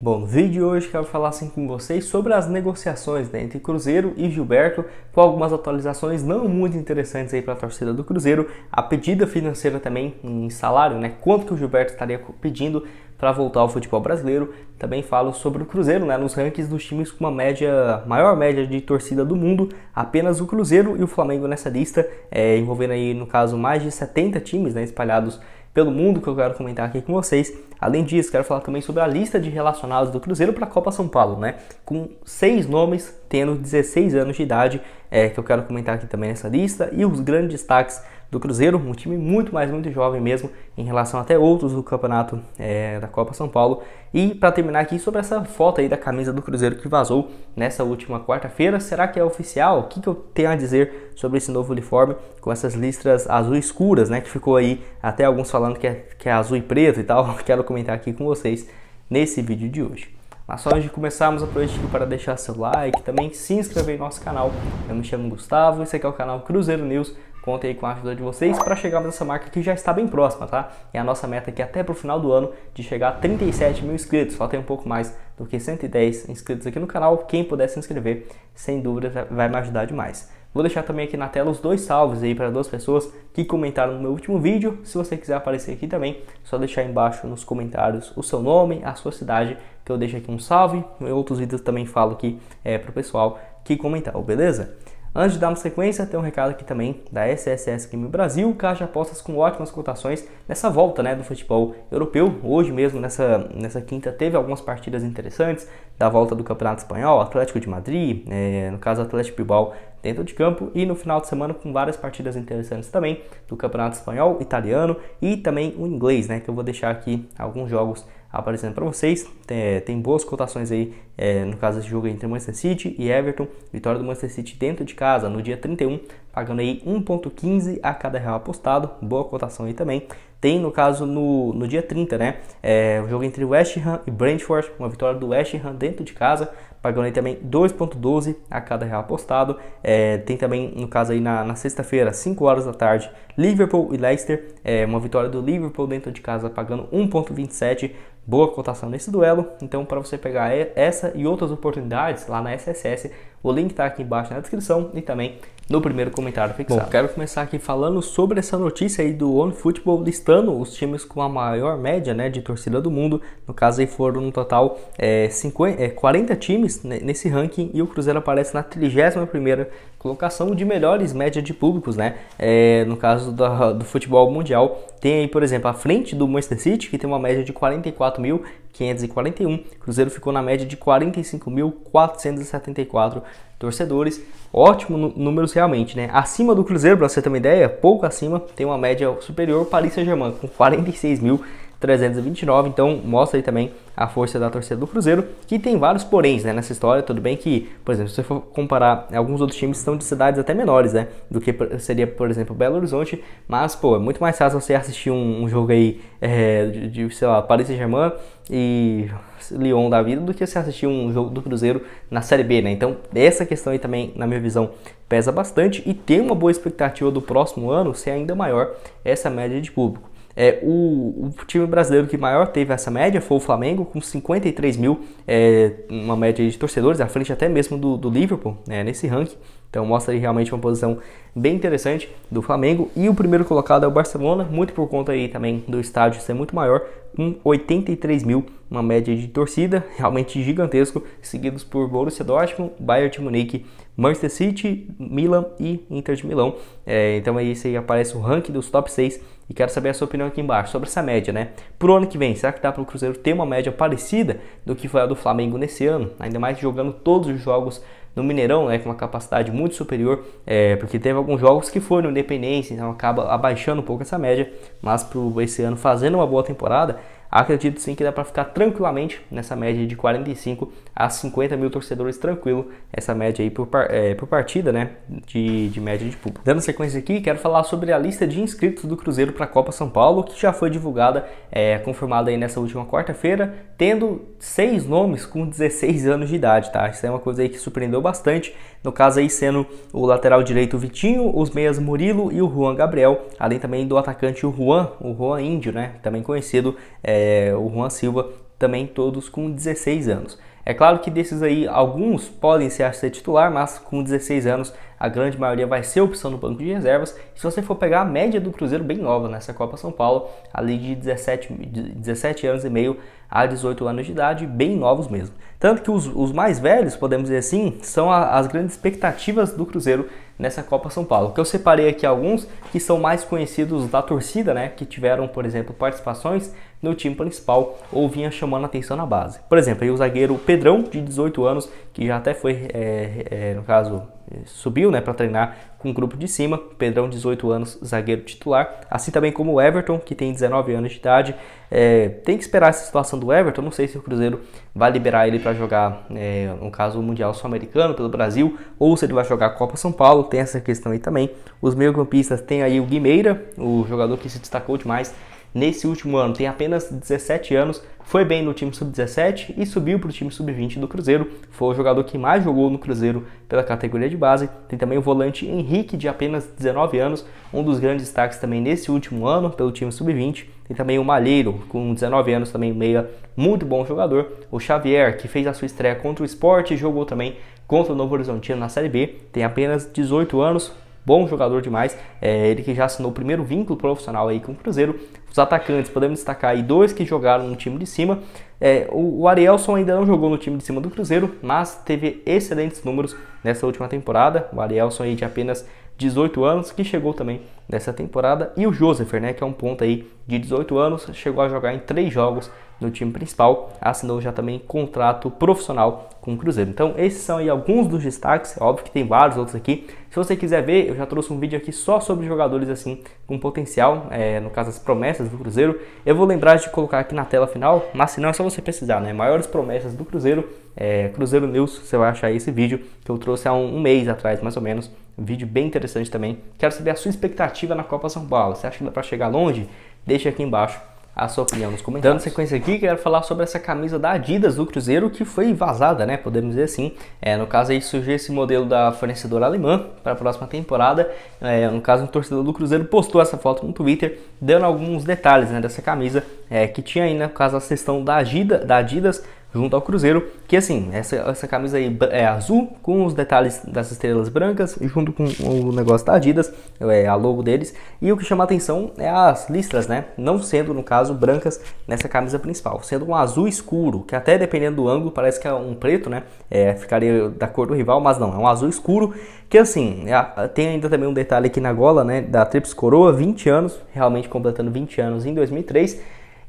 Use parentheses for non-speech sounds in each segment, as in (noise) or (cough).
Bom, no vídeo de hoje quero falar assim com vocês sobre as negociações né, entre Cruzeiro e Gilberto, com algumas atualizações não muito interessantes aí para a torcida do Cruzeiro, a pedida financeira também em salário, né? Quanto que o Gilberto estaria pedindo para voltar ao futebol brasileiro. Também falo sobre o Cruzeiro, né, nos rankings dos times com uma média, maior média de torcida do mundo, apenas o Cruzeiro e o Flamengo nessa lista, é, envolvendo aí no caso mais de 70 times, né, espalhados pelo mundo que eu quero comentar aqui com vocês. Além disso, quero falar também sobre a lista de relacionados do Cruzeiro para a Copa São Paulo, né? Com seis nomes tendo 16 anos de idade, é, que eu quero comentar aqui também nessa lista, e os grandes destaques do Cruzeiro, um time muito mais muito jovem mesmo em relação até outros do campeonato é, da Copa São Paulo. E para terminar aqui sobre essa foto aí da camisa do Cruzeiro que vazou nessa última quarta-feira, será que é oficial? O que, que eu tenho a dizer sobre esse novo uniforme com essas listras azul escuras, né? Que ficou aí até alguns falando que é, que é azul e preto e tal. (laughs) Quero comentar aqui com vocês nesse vídeo de hoje. Mas só antes de começarmos, aproveite para deixar seu like, também se inscrever em nosso canal. Eu me chamo Gustavo, esse aqui é o canal Cruzeiro News contem aí com a ajuda de vocês para chegarmos nessa marca que já está bem próxima, tá? É a nossa meta aqui até para o final do ano de chegar a 37 mil inscritos, só tem um pouco mais do que 110 inscritos aqui no canal. Quem puder se inscrever, sem dúvida, vai me ajudar demais. Vou deixar também aqui na tela os dois salvos aí para duas pessoas que comentaram no meu último vídeo. Se você quiser aparecer aqui também, só deixar embaixo nos comentários o seu nome, a sua cidade, que eu deixo aqui um salve. Em outros vídeos também falo aqui é, eh, para o pessoal que comentar, beleza? Antes de darmos sequência, tem um recado aqui também da SSS Game Brasil, caixa apostas com ótimas cotações nessa volta né, do futebol europeu. Hoje mesmo, nessa, nessa quinta, teve algumas partidas interessantes da volta do Campeonato Espanhol, Atlético de Madrid, é, no caso Atlético Bilbao dentro de campo e no final de semana com várias partidas interessantes também do Campeonato Espanhol, Italiano e também o Inglês, né, que eu vou deixar aqui alguns jogos aparecendo para vocês. Tem, é, tem, boas cotações aí, é, no caso desse jogo entre Manchester City e Everton. Vitória do Manchester City dentro de casa no dia 31, pagando aí 1,15 a cada real apostado. Boa cotação aí também. Tem, no caso, no, no dia 30, né? É, o jogo entre West Ham e Brentford, uma vitória do West Ham dentro de casa, pagando aí também 2,12 a cada real apostado. É, tem também, no caso aí na, na sexta-feira, 5 horas da tarde, Liverpool e Leicester. É, uma vitória do Liverpool dentro de casa pagando 1,27. Boa cotação nesse duelo. Então, para você pegar essa e outras oportunidades lá na SSS, o link está aqui embaixo na descrição e também no primeiro comentário fixado. Bom, quero começar aqui falando sobre essa notícia aí do OneFootball listando os times com a maior média né, de torcida do mundo. No caso aí foram no total é, 50, é, 40 times nesse ranking e o Cruzeiro aparece na 31ª colocação de melhores média de públicos, né? É, no caso do, do futebol mundial, tem aí, por exemplo, a frente do Manchester City, que tem uma média de 44.541. Cruzeiro ficou na média de 45.474 torcedores. Ótimo números realmente, né? Acima do Cruzeiro, para você ter uma ideia, pouco acima, tem uma média superior. Paris Saint-Germain com 46 mil 329, então mostra aí também a força da torcida do Cruzeiro, que tem vários poréns né, nessa história, tudo bem que, por exemplo, se você for comparar, é, alguns outros times estão de cidades até menores, né, do que seria, por exemplo, Belo Horizonte, mas, pô, é muito mais fácil você assistir um, um jogo aí é, de, de, sei lá, Paris Saint-Germain e Lyon da vida do que você assistir um jogo do Cruzeiro na Série B, né, então essa questão aí também, na minha visão, pesa bastante e tem uma boa expectativa do próximo ano ser ainda maior essa média de público é, o, o, time brasileiro que maior teve essa média foi o Flamengo, com 53 mil, é, uma média de torcedores, à frente até mesmo do, do Liverpool, né, nesse ranking. Então mostra aí realmente uma posição bem interessante do Flamengo. E o primeiro colocado é o Barcelona, muito por conta aí também do estádio ser muito maior, com 83 mil uma média de torcida realmente gigantesco, seguidos por Borussia Dortmund, Bayern de Munique, Manchester City, Milan e Inter de Milão. É, então aí você aparece o ranking dos top 6 e quero saber a sua opinião aqui embaixo sobre essa média, né? Pro ano que vem, será que dá para o Cruzeiro ter uma média parecida do que foi a do Flamengo nesse ano? Ainda mais jogando todos os jogos no Mineirão, né, com uma capacidade muito superior, é, porque teve alguns jogos que foram Independência, então acaba abaixando um pouco essa média, mas para esse ano fazendo uma boa temporada, Acredito sim que dá para ficar tranquilamente nessa média de 45 a 50 mil torcedores tranquilo, essa média aí por, é, por partida, né, de, de média de público. Dando sequência aqui, quero falar sobre a lista de inscritos do Cruzeiro para a Copa São Paulo, que já foi divulgada, é, confirmada aí nessa última quarta-feira, tendo seis nomes com 16 anos de idade, tá? Isso é uma coisa aí que surpreendeu bastante, no caso aí sendo o lateral direito o Vitinho, os meias Murilo e o Juan Gabriel, além também do atacante o Juan, o Juan Índio, né, também conhecido é, é, o Juan Silva, também todos com 16 anos. É claro que desses aí, alguns podem se achar ser titular, mas com 16 anos a grande maioria vai ser opção no banco de reservas. se você for pegar a média do Cruzeiro bem nova nessa Copa São Paulo, ali de 17, 17 anos e meio a 18 anos de idade, bem novos mesmo. Tanto que os, os mais velhos, podemos dizer assim, são a, as grandes expectativas do Cruzeiro nessa Copa São Paulo. Que eu separei aqui alguns que são mais conhecidos da torcida, né, que tiveram, por exemplo, participações no time principal ou vinha chamando atenção na base. Por exemplo, aí o zagueiro Pedrão, de 18 anos, que já até foi, é, é, no caso, eh, subiu né, para treinar com o grupo de cima. Pedrão, 18 anos, zagueiro titular. Assim também como o Everton, que tem 19 anos de idade. É, tem que esperar essa situação do Everton. Não sei se o Cruzeiro vai liberar ele para jogar, é, no caso, o Mundial Sul-Americano pelo Brasil, ou se ele vai jogar a Copa São Paulo. Tem essa questão aí também. Os meio-campistas têm aí o Guimeira, o jogador que se destacou demais nesse último ano, tem apenas 17 anos, foi bem no time sub-17 e subiu para o time sub-20 do Cruzeiro. Foi o jogador que mais jogou no Cruzeiro pela categoria de base. Tem também o volante Henrique, de apenas 19 anos, um dos grandes destaques também nesse último ano pelo time sub-20. Tem também o Malheiro, com 19 anos, também meia, muito bom jogador. O Xavier, que fez a sua estreia contra o Sport e jogou também contra o Novo Horizontino na Série B. Tem apenas 18 anos, bom jogador demais. É, ele que já assinou o primeiro vínculo profissional aí com o Cruzeiro. Os atacantes, podemos destacar aí dois que jogaram no time de cima. É, o, o Arielson ainda não jogou no time de cima do Cruzeiro, mas teve excelentes números nessa última temporada. O Arielson aí de apenas 18 anos, que chegou também nessa temporada, e o Josefer, né, que é um ponto aí de 18 anos, chegou a jogar em três jogos no time principal, assinou já também contrato profissional com o Cruzeiro. Então, esses são aí alguns dos destaques, óbvio que tem vários outros aqui. Se você quiser ver, eu já trouxe um vídeo aqui só sobre jogadores assim com potencial, é, no caso as promessas do Cruzeiro. Eu vou lembrar de colocar aqui na tela final, mas se não é só você precisar, né? Maiores promessas do Cruzeiro, é, Cruzeiro News, você vai achar esse vídeo que eu trouxe há um, um mês atrás, mais ou menos, um vídeo bem interessante também. Quero saber a sua expectativa na Copa São Paulo. Você acha que dá para chegar longe? Deixe aqui embaixo a sua opinião nos comentários. Dando sequência aqui, quero falar sobre essa camisa da Adidas do Cruzeiro que foi vazada, né? Podemos dizer assim. É, no caso aí surgiu esse modelo da fornecedora alemã para a próxima temporada. É, no caso, um torcedor do Cruzeiro postou essa foto no Twitter, dando alguns detalhes né, dessa camisa é, que tinha aí, né, no caso, a sessão da, Agida, da Adidas junto ao Cruzeiro, que assim, essa, essa camisa aí é azul, com os detalhes das estrelas brancas, junto com o negócio da Adidas, é a logo deles, e o que chama atenção é as listras, né? Não sendo, no caso, brancas nessa camisa principal, sendo um azul escuro, que até dependendo do ângulo parece que é um preto, né? É, ficaria da cor do rival, mas não, é um azul escuro, que assim, é, tem ainda também um detalhe aqui na gola, né? Da Trips Coroa, 20 anos, realmente completando 20 anos em 2003,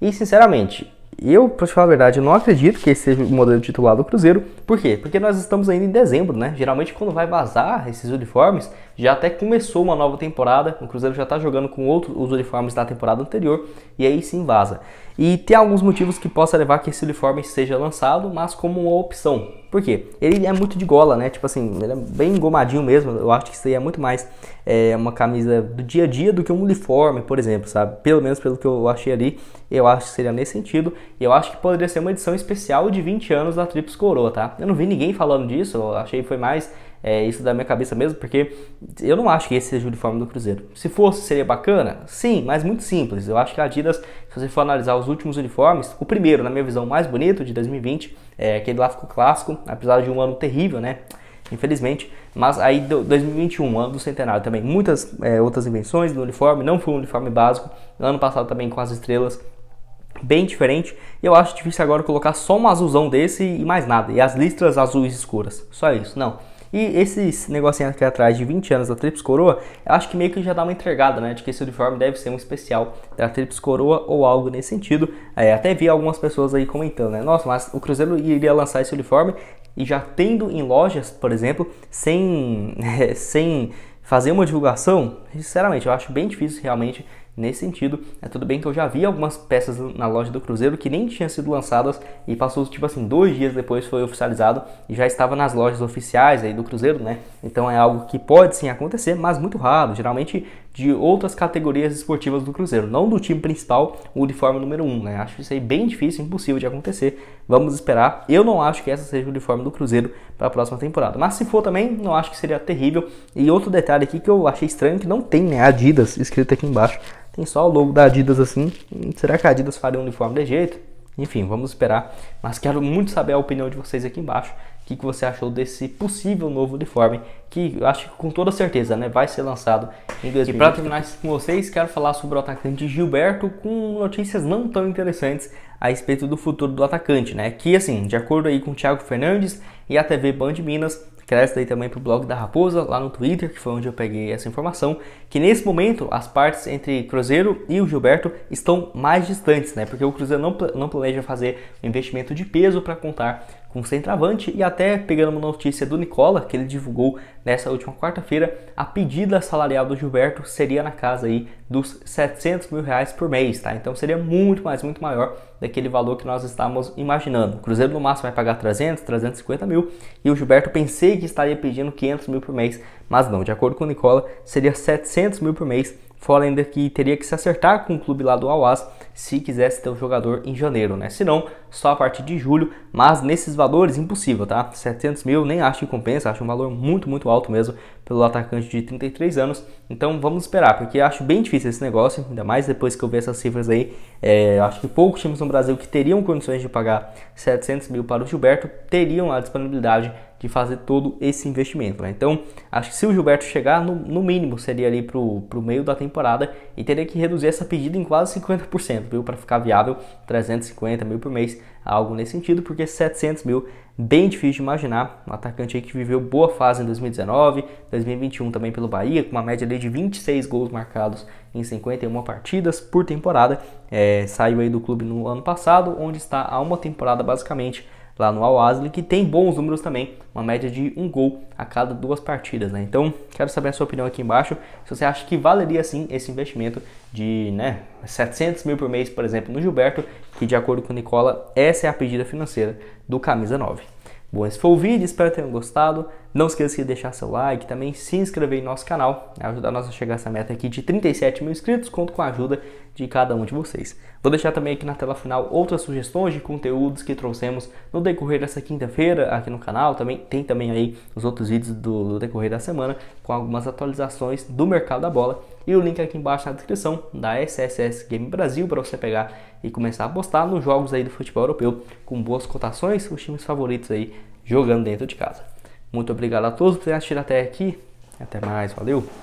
e sinceramente, eu, pra te falar a verdade, não acredito que esse seja o modelo titular do Cruzeiro. Por quê? Porque nós estamos ainda em dezembro, né? Geralmente quando vai vazar esses uniformes, já até começou uma nova temporada, o Cruzeiro já está jogando com outros os uniformes da temporada anterior e aí sim vaza. E tem alguns motivos que possa levar que esse uniforme seja lançado, mas como uma opção, por quê? Ele é muito de gola, né? Tipo assim, ele é bem engomadinho mesmo. Eu acho que isso aí é muito mais é, uma camisa do dia a dia do que um uniforme, por exemplo, sabe? Pelo menos pelo que eu achei ali, eu acho que seria nesse sentido. E eu acho que poderia ser uma edição especial de 20 anos da Trips Coroa, tá? Eu não vi ninguém falando disso, eu achei que foi mais é, isso da minha cabeça mesmo, porque eu não acho que esse seja o uniforme do Cruzeiro. Se fosse, seria bacana? Sim, mas muito simples. Eu acho que a Adidas, se você for analisar os últimos uniformes, o primeiro, na minha visão, mais bonito de 2020, é aquele lá ficou clássico, apesar de um ano terrível, né? Infelizmente, mas aí 2021, ano do centenário também, muitas é, outras invenções no uniforme, não foi um uniforme básico. Ano passado também com as estrelas, bem diferente. E eu acho difícil agora colocar só um azulzão desse e mais nada. E as listras azuis escuras. Só isso, não. E esse negocinho aqui atrás de 20 anos da Trips Coroa, eu acho que meio que já dá uma entregada, né? De que esse uniforme deve ser um especial da Trips Coroa ou algo nesse sentido. É, até vi algumas pessoas aí comentando, né? Nossa, mas o Cruzeiro iria lançar esse uniforme e já tendo em lojas, por exemplo, sem, (laughs) sem fazer uma divulgação, sinceramente, eu acho bem difícil realmente nesse sentido. É tudo bem que eu já vi algumas peças na loja do Cruzeiro que nem tinham sido lançadas e passou tipo assim dois dias depois foi oficializado e já estava nas lojas oficiais aí do Cruzeiro, né? Então é algo que pode sim acontecer, mas muito raro. Geralmente de outras categorias esportivas do Cruzeiro, não do time principal, o uniforme número 1, um, né? Acho isso aí bem difícil, impossível de acontecer. Vamos esperar. Eu não acho que essa seja o uniforme do Cruzeiro para a próxima temporada. Mas se for também, não acho que seria terrível. E outro detalhe aqui que eu achei estranho que não tem, né, Adidas escrito aqui embaixo. Tem só o logo da Adidas assim. Será que a Adidas faria um uniforme de jeito? Enfim, vamos esperar. Mas quero muito saber a opinião de vocês aqui embaixo. O que, que você achou desse possível novo uniforme? Que eu acho que com toda certeza né, vai ser lançado em 2020. E para terminar com vocês, quero falar sobre o atacante Gilberto com notícias não tão interessantes a respeito do futuro do atacante, né? Que assim, de acordo aí com o Thiago Fernandes e a TV Band Minas, aí também para o blog da Raposa, lá no Twitter, que foi onde eu peguei essa informação, que nesse momento as partes entre Cruzeiro e o Gilberto estão mais distantes, né? Porque o Cruzeiro não, não planeja fazer um investimento de peso para contar com centroavante e até pegando uma notícia do Nicola, que ele divulgou nessa última quarta-feira, a pedida salarial do Gilberto seria na casa aí dos 700 mil reais por mês, tá? Então seria muito mais, muito maior daquele valor que nós estávamos imaginando. O Cruzeiro no máximo vai pagar 300, 350 mil e o Gilberto pensei que estaria pedindo 500 mil por mês, mas não, de acordo com o Nicola, seria 700 mil por mês Fora ainda que teria que se acertar com o clube lá do Awaz se quisesse ter o jogador em janeiro, né? Se não, só a partir de julho, mas nesses valores impossível, tá? 700 mil nem acho que compensa, acho um valor muito, muito alto mesmo pelo atacante de 33 anos. Então vamos esperar, porque acho bem difícil esse negócio, ainda mais depois que eu ver essas cifras aí. É, acho que poucos times no Brasil que teriam condições de pagar 700 mil para o Gilberto teriam a disponibilidade de fazer todo esse investimento. Né? Então, acho que se o Gilberto chegar, no, no mínimo seria ali para o meio da temporada e teria que reduzir essa pedida em quase 50%, viu? Para ficar viável, 350 mil por mês, algo nesse sentido, porque 700 mil, bem difícil de imaginar. Um atacante aí que viveu boa fase em 2019, 2021 também pelo Bahia, com uma média ali de 26 gols marcados em 51 partidas por temporada. É, saiu aí do clube no ano passado, onde está há uma temporada basicamente lá no Al-Asli, que tem bons números também, uma média de um gol a cada duas partidas, né? Então, quero saber a sua opinião aqui embaixo, se você acha que valeria sim esse investimento de, né, 700 mil por mês, por exemplo, no Gilberto, que de acordo com o Nicola, essa é a pedida financeira do Camisa 9. Bom, esse foi o vídeo, espero que tenham gostado. Não esqueça de deixar seu like, também se inscrever em nosso canal, né? ajudar nós a chegar a essa meta aqui de 37 mil inscritos, conto com a ajuda de cada um de vocês. Vou deixar também aqui na tela final outras sugestões de conteúdos que trouxemos no decorrer dessa quinta-feira aqui no canal, também tem também aí os outros vídeos do, do decorrer da semana com algumas atualizações do mercado da bola e o link aqui embaixo na descrição da SSS Game Brasil para você pegar e começar a apostar nos jogos aí do futebol europeu com boas cotações, os times favoritos aí jogando dentro de casa. Muito obrigado a todos por terem assistido até aqui. Até mais, valeu!